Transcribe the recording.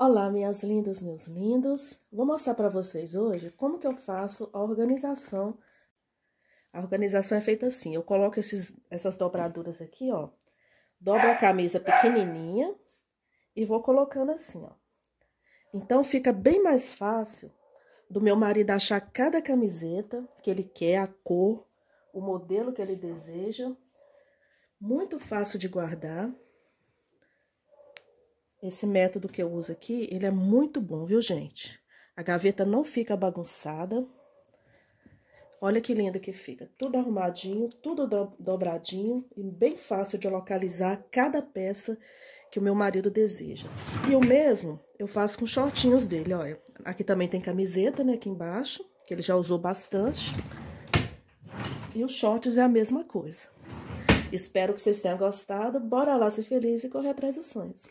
Olá, minhas lindas, meus lindos. Vou mostrar para vocês hoje como que eu faço a organização. A organização é feita assim, eu coloco esses, essas dobraduras aqui, ó. Dobro a camisa pequenininha e vou colocando assim, ó. Então, fica bem mais fácil do meu marido achar cada camiseta que ele quer, a cor, o modelo que ele deseja. Muito fácil de guardar. Esse método que eu uso aqui, ele é muito bom, viu, gente? A gaveta não fica bagunçada. Olha que linda que fica. Tudo arrumadinho, tudo do dobradinho e bem fácil de localizar cada peça que o meu marido deseja. E o mesmo eu faço com shortinhos dele, olha. Aqui também tem camiseta, né, aqui embaixo, que ele já usou bastante. E os shorts é a mesma coisa. Espero que vocês tenham gostado. Bora lá ser feliz e correr atrás dos sonhos.